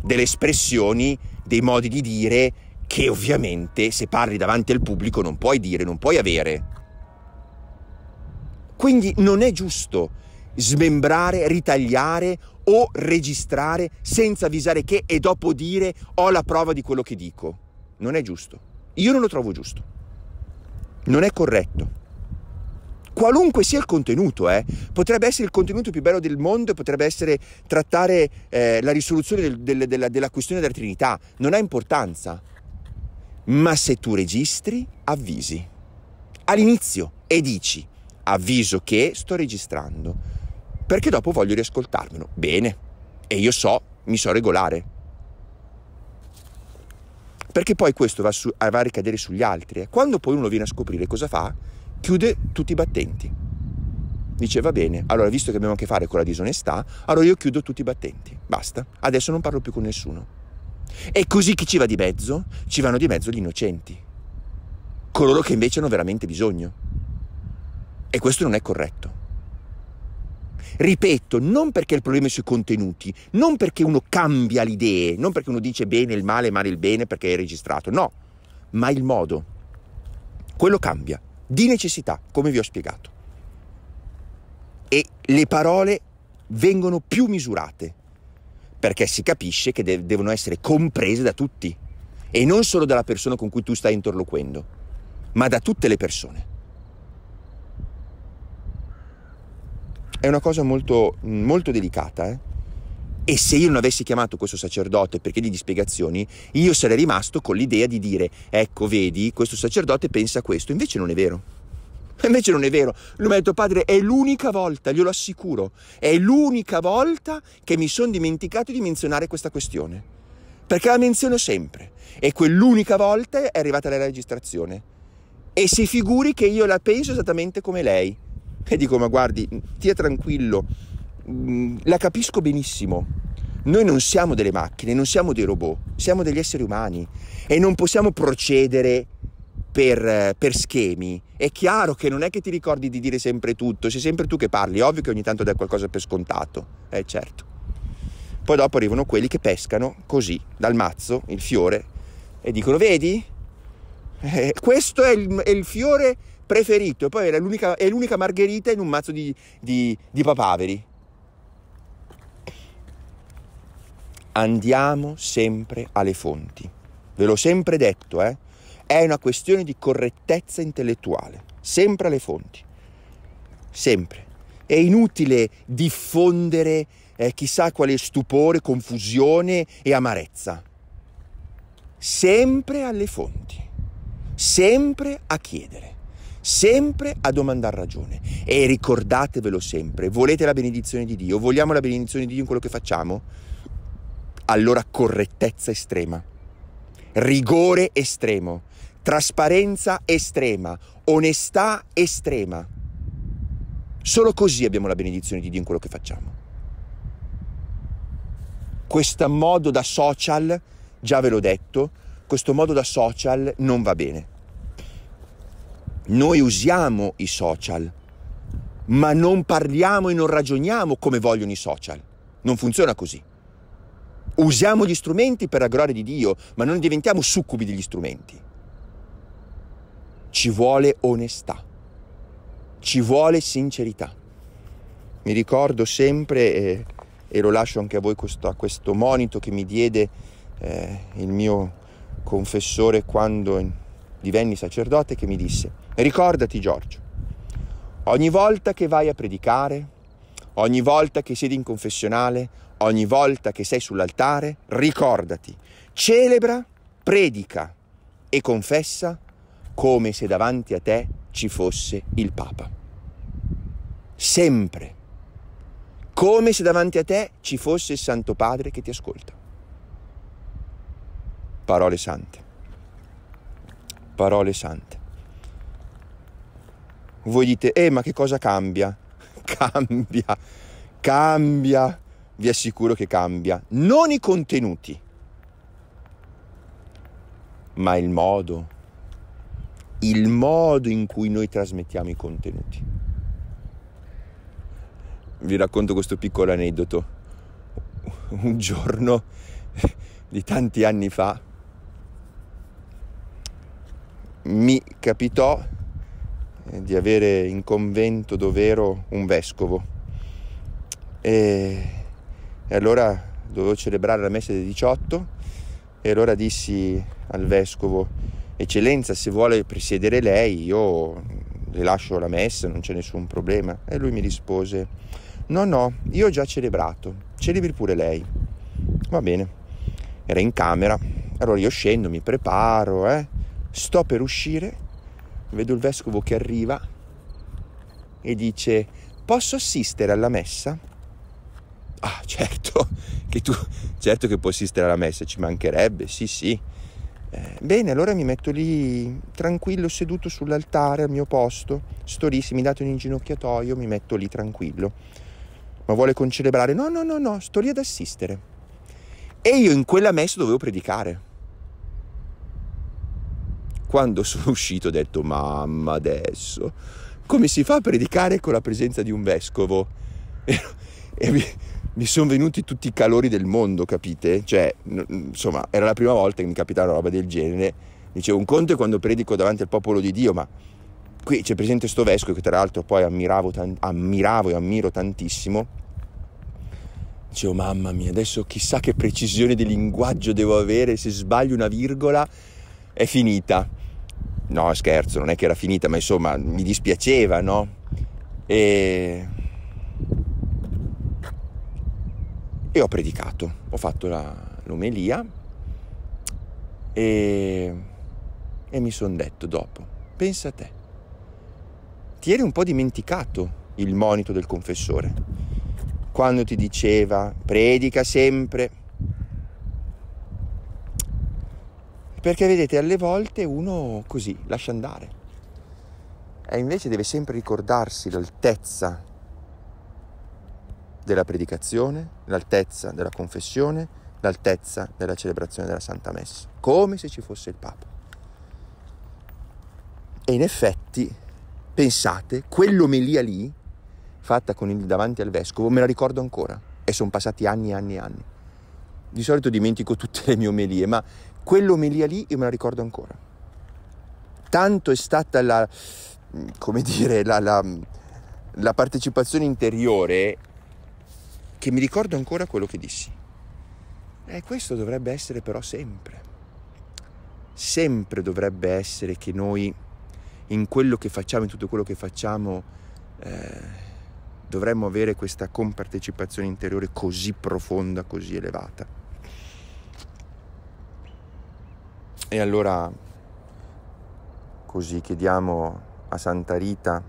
delle espressioni, dei modi di dire che ovviamente se parli davanti al pubblico non puoi dire, non puoi avere. Quindi non è giusto smembrare, ritagliare o registrare senza avvisare che e dopo dire ho la prova di quello che dico. Non è giusto. Io non lo trovo giusto. Non è corretto. Qualunque sia il contenuto, eh, potrebbe essere il contenuto più bello del mondo e potrebbe essere trattare eh, la risoluzione del, del, della, della questione della Trinità, non ha importanza ma se tu registri, avvisi. All'inizio e dici, avviso che sto registrando, perché dopo voglio riascoltarmelo. Bene, e io so, mi so regolare. Perché poi questo va, su, va a ricadere sugli altri. Eh. Quando poi uno viene a scoprire cosa fa, chiude tutti i battenti. Dice, va bene, allora visto che abbiamo a che fare con la disonestà, allora io chiudo tutti i battenti. Basta, adesso non parlo più con nessuno. E così chi ci va di mezzo? Ci vanno di mezzo gli innocenti, coloro che invece hanno veramente bisogno. E questo non è corretto. Ripeto, non perché il problema è sui contenuti, non perché uno cambia le idee, non perché uno dice bene il male, male il bene perché è registrato, no, ma il modo. Quello cambia, di necessità, come vi ho spiegato. E le parole vengono più misurate, perché si capisce che de- devono essere comprese da tutti e non solo dalla persona con cui tu stai interloquendo, ma da tutte le persone. È una cosa molto, molto delicata, eh? E se io non avessi chiamato questo sacerdote perché gli di spiegazioni, io sarei rimasto con l'idea di dire, ecco, vedi, questo sacerdote pensa questo, invece non è vero. Invece non è vero. Lui mi ha detto, padre, è l'unica volta, glielo assicuro, è l'unica volta che mi sono dimenticato di menzionare questa questione. Perché la menziono sempre. E quell'unica volta è arrivata la registrazione. E si figuri che io la penso esattamente come lei. E dico, ma guardi, stia tranquillo, mm, la capisco benissimo. Noi non siamo delle macchine, non siamo dei robot, siamo degli esseri umani e non possiamo procedere per, per schemi è chiaro che non è che ti ricordi di dire sempre tutto, sei sempre tu che parli, è ovvio che ogni tanto dai qualcosa per scontato, eh certo. Poi dopo arrivano quelli che pescano così, dal mazzo, il fiore, e dicono, vedi? Eh, questo è il, è il, fiore preferito, e poi è l'unica, è l'unica, margherita in un mazzo di, di, di papaveri. Andiamo sempre alle fonti, ve l'ho sempre detto, eh? È una questione di correttezza intellettuale, sempre alle fonti, sempre. È inutile diffondere eh, chissà quale stupore, confusione e amarezza. Sempre alle fonti, sempre a chiedere, sempre a domandare ragione. E ricordatevelo sempre, volete la benedizione di Dio, vogliamo la benedizione di Dio in quello che facciamo? Allora correttezza estrema, rigore estremo trasparenza estrema, onestà estrema. Solo così abbiamo la benedizione di Dio in quello che facciamo. Questo modo da social, già ve l'ho detto, questo modo da social non va bene. Noi usiamo i social, ma non parliamo e non ragioniamo come vogliono i social. Non funziona così. Usiamo gli strumenti per la gloria di Dio, ma non diventiamo succubi degli strumenti ci vuole onestà, ci vuole sincerità. Mi ricordo sempre, eh, e lo lascio anche a voi questo, a questo monito che mi diede eh, il mio confessore quando divenni sacerdote, che mi disse, ricordati Giorgio, ogni volta che vai a predicare, ogni volta che siedi in confessionale, ogni volta che sei sull'altare, ricordati, celebra, predica e confessa come se davanti a te ci fosse il Papa. Sempre. Come se davanti a te ci fosse il Santo Padre che ti ascolta. Parole sante. Parole sante. Voi dite, eh ma che cosa cambia? (laughs) Cambia, cambia, vi assicuro che cambia. Non i contenuti, ma il modo, il modo in cui noi trasmettiamo i contenuti. Vi racconto questo piccolo aneddoto. Un giorno di tanti anni fa mi capitò eh, di avere in convento dov'ero un vescovo e, e allora dovevo celebrare la messa dei 18 e allora dissi al vescovo eccellenza se vuole presiedere lei io le lascio la messa, non c'è nessun problema. E lui mi rispose no no, io ho già celebrato, celebri pure lei. Va bene, era in camera, allora io scendo, mi preparo, eh? sto per uscire, vedo il vescovo che arriva e dice posso assistere alla messa? Ah certo (laughs) che tu, certo che puoi assistere alla messa, ci mancherebbe, sì sì eh, bene, allora mi metto lì tranquillo, seduto sull'altare al mio posto, sto lì, se mi date un inginocchiatoio mi metto lì tranquillo. Ma vuole concelebrare? No, no, no, no, sto lì ad assistere. E io in quella messa dovevo predicare. Quando sono uscito ho detto, mamma adesso, come si fa a predicare con la presenza di un vescovo? (laughs) e mi mi sono venuti tutti i calori del mondo, capite? Cioè, insomma, era la prima volta che mi capitava una roba del genere. Dicevo, un conto è quando predico davanti al popolo di Dio, ma qui c'è presente sto vescovo che tra l'altro poi ammiravo, ammiravo e ammiro tantissimo. Dicevo, mamma mia, adesso chissà che precisione di linguaggio devo avere, se sbaglio una virgola è finita. No, scherzo, non è che era finita, ma insomma, mi dispiaceva, no? E e ho predicato, ho fatto la, l'omelia e, e mi sono detto dopo, pensa a te, ti eri un po' dimenticato il monito del confessore, quando ti diceva predica sempre. Perché vedete, alle volte uno così lascia andare e invece deve sempre ricordarsi l'altezza della predicazione, l'altezza della confessione, l'altezza della celebrazione della Santa Messa, come se ci fosse il Papa. E in effetti, pensate, quell'omelia lì, fatta con il davanti al vescovo, me la ricordo ancora e sono passati anni e anni e anni. Di solito dimentico tutte le mie omelie, ma quell'omelia lì io me la ricordo ancora. Tanto è stata la, come dire, la, la, la partecipazione interiore che mi ricordo ancora quello che dissi. E eh, questo dovrebbe essere però sempre. Sempre dovrebbe essere che noi in quello che facciamo, in tutto quello che facciamo, eh, dovremmo avere questa compartecipazione interiore così profonda, così elevata. E allora così chiediamo a Santa Rita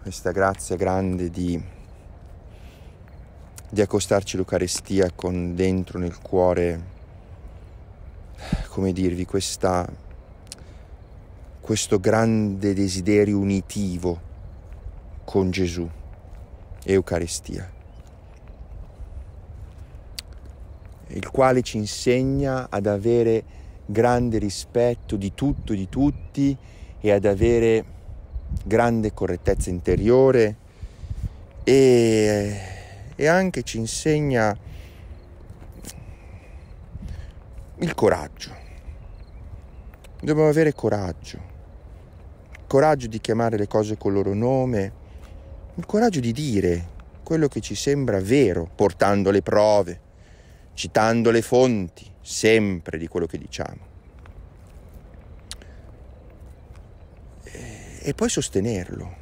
questa grazia grande di di accostarci l'Eucarestia con dentro nel cuore, come dirvi, questa, questo grande desiderio unitivo con Gesù, Eucaristia, il quale ci insegna ad avere grande rispetto di tutto e di tutti e ad avere grande correttezza interiore e e anche ci insegna il coraggio. Dobbiamo avere coraggio, coraggio di chiamare le cose col loro nome, il coraggio di dire quello che ci sembra vero, portando le prove, citando le fonti sempre di quello che diciamo. E poi sostenerlo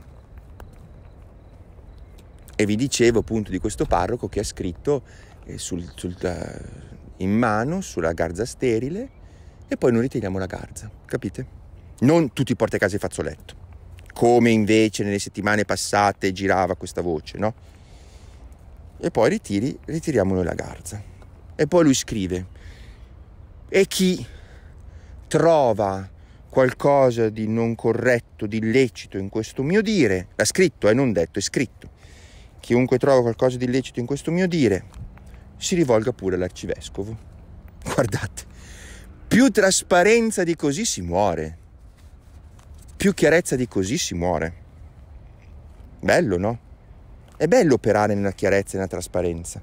e vi dicevo appunto di questo parroco che ha scritto eh, sul, sul, uh, in mano sulla garza sterile e poi noi ritiriamo la garza, capite? Non tutti porta a casa il fazzoletto, come invece nelle settimane passate girava questa voce, no? E poi ritiri, ritiriamo noi la garza. E poi lui scrive, e chi trova qualcosa di non corretto, di illecito in questo mio dire, l'ha scritto, è eh, non detto, è scritto, Chiunque trova qualcosa di illecito in questo mio dire, si rivolga pure all'arcivescovo. Guardate, più trasparenza di così si muore, più chiarezza di così si muore. Bello, no? È bello operare nella chiarezza e nella trasparenza.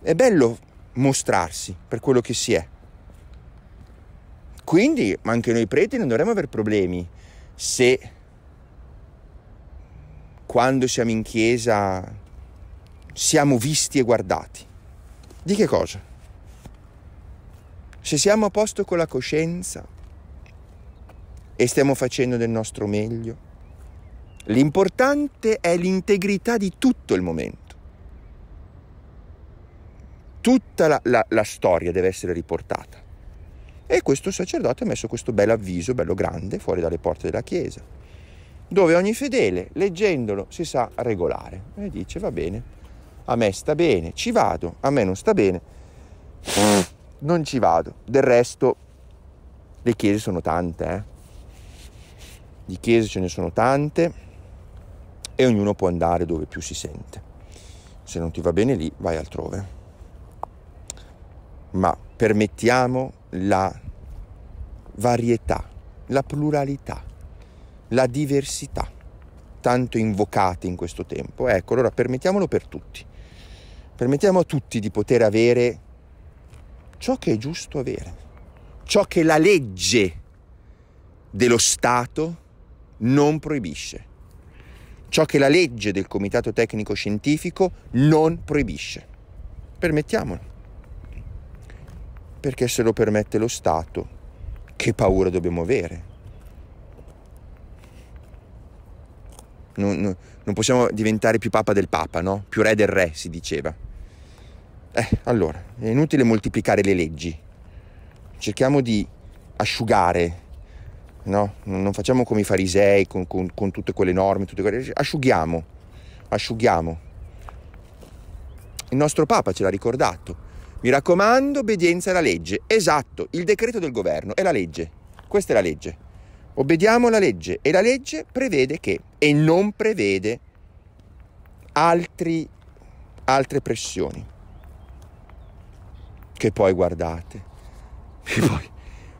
È bello mostrarsi per quello che si è. Quindi anche noi preti non dovremmo avere problemi se quando siamo in chiesa siamo visti e guardati. Di che cosa? Se siamo a posto con la coscienza e stiamo facendo del nostro meglio, l'importante è l'integrità di tutto il momento. Tutta la, la, la storia deve essere riportata. E questo sacerdote ha messo questo bel avviso, bello grande, fuori dalle porte della chiesa dove ogni fedele, leggendolo, si sa regolare. E dice, va bene, a me sta bene, ci vado, a me non sta bene, non ci vado. Del resto, le chiese sono tante, eh? di chiese ce ne sono tante e ognuno può andare dove più si sente. Se non ti va bene lì, vai altrove. Ma permettiamo la varietà, la pluralità la diversità, tanto invocata in questo tempo. Ecco, allora permettiamolo per tutti. Permettiamo a tutti di poter avere ciò che è giusto avere, ciò che la legge dello Stato non proibisce, ciò che la legge del Comitato Tecnico Scientifico non proibisce. Permettiamolo. Perché se lo permette lo Stato, che paura dobbiamo avere? non, non, non possiamo diventare più papa del papa, no? Più re del re, si diceva. Eh, allora, è inutile moltiplicare le leggi. Cerchiamo di asciugare, no? Non facciamo come i farisei con, con, con tutte quelle norme, tutte quelle Asciughiamo, asciughiamo. Il nostro Papa ce l'ha ricordato. Mi raccomando, obbedienza alla legge. Esatto, il decreto del governo è la legge. Questa è la legge. Obbediamo alla legge e la legge prevede che e non prevede altri, altre pressioni. Che poi guardate, che (laughs) poi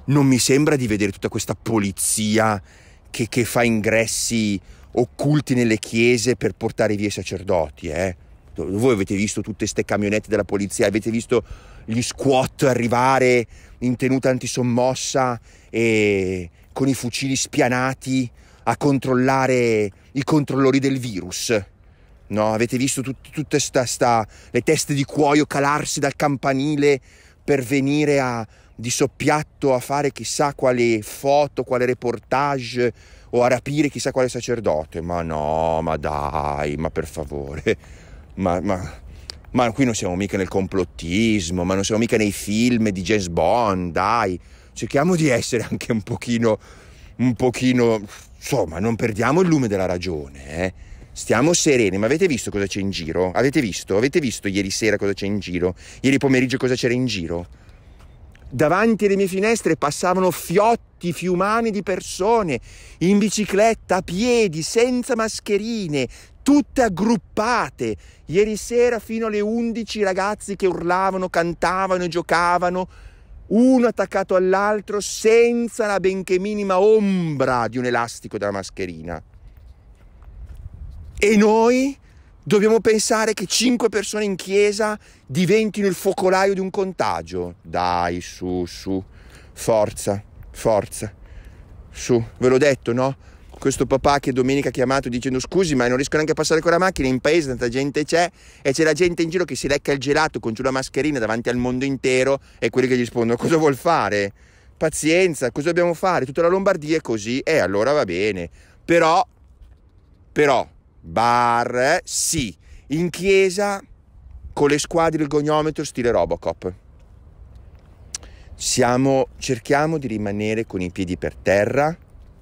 non mi sembra di vedere tutta questa polizia che, che fa ingressi occulti nelle chiese per portare via i sacerdoti, eh? Voi avete visto tutte queste camionette della polizia, avete visto gli squat arrivare in tenuta antisommossa e, con i fucili spianati a controllare i controllori del virus. No, avete visto tut- tutte sta, sta, le teste di cuoio calarsi dal campanile per venire a, di soppiatto a fare chissà quale foto, quale reportage o a rapire chissà quale sacerdote. Ma no, ma dai, ma per favore. Ma, ma, ma qui non siamo mica nel complottismo, ma non siamo mica nei film di James Bond, dai cerchiamo di essere anche un pochino, un pochino, insomma, non perdiamo il lume della ragione, eh? Stiamo sereni, ma avete visto cosa c'è in giro? Avete visto? Avete visto ieri sera cosa c'è in giro? Ieri pomeriggio cosa c'era in giro? Davanti alle mie finestre passavano fiotti, fiumani di persone, in bicicletta, a piedi, senza mascherine, tutte aggruppate. Ieri sera fino alle 11 ragazzi che urlavano, cantavano e giocavano uno attaccato all'altro senza la benché minima ombra di un elastico della mascherina. E noi dobbiamo pensare che cinque persone in chiesa diventino il focolaio di un contagio. Dai, su, su, forza, forza, su, ve l'ho detto, no? questo papà che domenica ha chiamato dicendo scusi ma non riesco neanche a passare con la macchina in paese tanta gente c'è e c'è la gente in giro che si lecca il gelato con giù la mascherina davanti al mondo intero e quelli che gli rispondono cosa vuol fare? Pazienza, cosa dobbiamo fare? Tutta la Lombardia è così e eh, allora va bene. Però, però, bar eh, sì, in chiesa con le squadre il goniometro stile Robocop. Siamo, cerchiamo di rimanere con i piedi per terra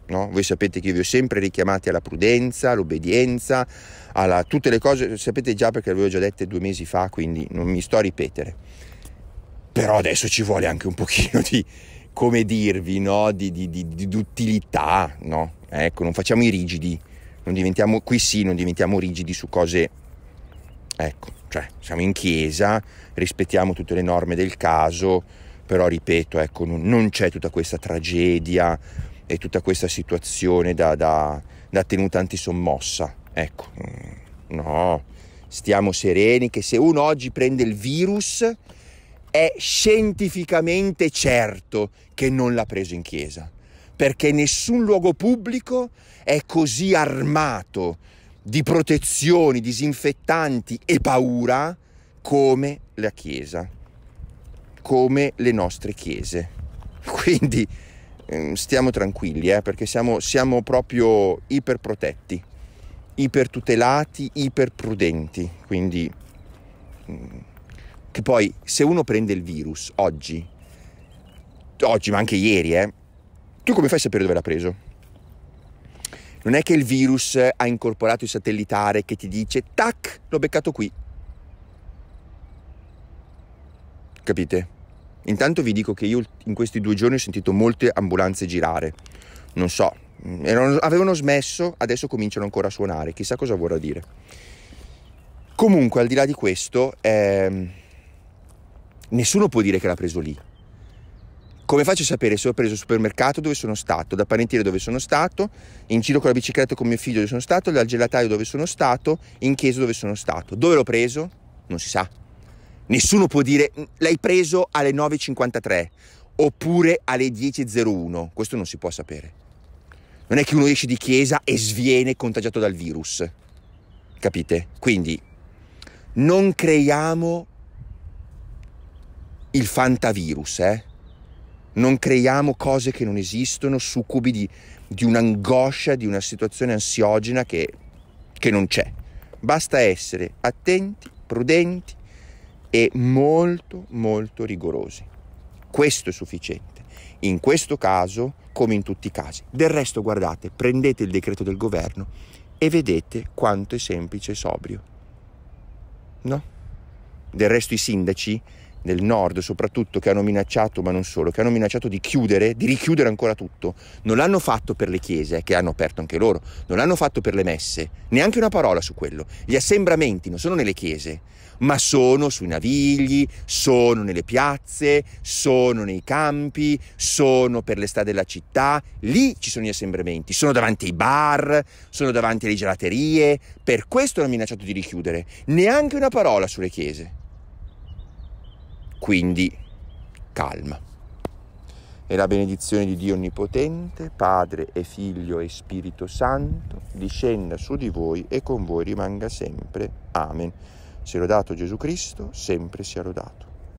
No? Voi sapete che io vi ho sempre richiamati alla prudenza, all'obbedienza, alla... tutte le cose, sapete già perché le avevo già dette due mesi fa, quindi non mi sto a ripetere. Però adesso ci vuole anche un pochino di, come dirvi, no? di, di, di, di duttilità, no? Ecco, non facciamo i rigidi, non diventiamo, qui sì, non diventiamo rigidi su cose, ecco, cioè siamo in chiesa, rispettiamo tutte le norme del caso, però ripeto, ecco, non, non c'è tutta questa tragedia, e tutta questa situazione da, da, da tenuta antisommossa. Ecco, mm, no, stiamo sereni che se uno oggi prende il virus è scientificamente certo che non l'ha preso in chiesa, perché nessun luogo pubblico è così armato di protezioni, disinfettanti e paura come la chiesa, come le nostre chiese. (laughs) Quindi Ehm, stiamo tranquilli eh, perché siamo, siamo proprio iperprotetti, ipertutelati, iperprudenti. Quindi, mm, che poi se uno prende il virus oggi, oggi ma anche ieri, eh, tu come fai a sapere dove l'ha preso? Non è che il virus ha incorporato il satellitare che ti dice tac, l'ho beccato qui. Capite? Intanto vi dico che io in questi due giorni ho sentito molte ambulanze girare. Non so, mm, erano, avevano smesso, adesso cominciano ancora a suonare, chissà cosa vorrà dire. Comunque, al di là di questo, eh, nessuno può dire che l'ha preso lì. Come faccio a sapere se ho preso il supermercato dove sono stato, da parentiere dove sono stato, in giro con la bicicletta con mio figlio dove sono stato, dal gelataio dove sono stato, in chiesa dove sono stato? Dove l'ho preso? Non si sa. Nessuno può dire l'hai preso alle 9.53 oppure alle 10.01. Questo non si può sapere. Non è che uno esce di chiesa e sviene contagiato dal virus. Capite? Quindi non creiamo il fantavirus, eh? Non creiamo cose che non esistono, succubi di, di un'angoscia, di una situazione ansiogena che, che non c'è. Basta essere attenti, prudenti, e molto molto rigorosi. Questo è sufficiente. In questo caso, come in tutti i casi. Del resto, guardate, prendete il decreto del governo e vedete quanto è semplice e sobrio. No? Del resto i sindaci del nord soprattutto che hanno minacciato, ma non solo, che hanno minacciato di chiudere, di richiudere ancora tutto. Non l'hanno fatto per le chiese, che hanno aperto anche loro, non l'hanno fatto per le messe, neanche una parola su quello. Gli assembramenti non sono nelle chiese, ma sono sui navigli, sono nelle piazze, sono nei campi, sono per le strade della città, lì ci sono gli assembramenti, sono davanti ai bar, sono davanti alle gelaterie, per questo hanno minacciato di richiudere, neanche una parola sulle chiese. Quindi, calma. E la benedizione di Dio Onnipotente, Padre e Figlio e Spirito Santo, discenda su di voi e con voi rimanga sempre. Amen. Se lodato Gesù Cristo, sempre sia lodato.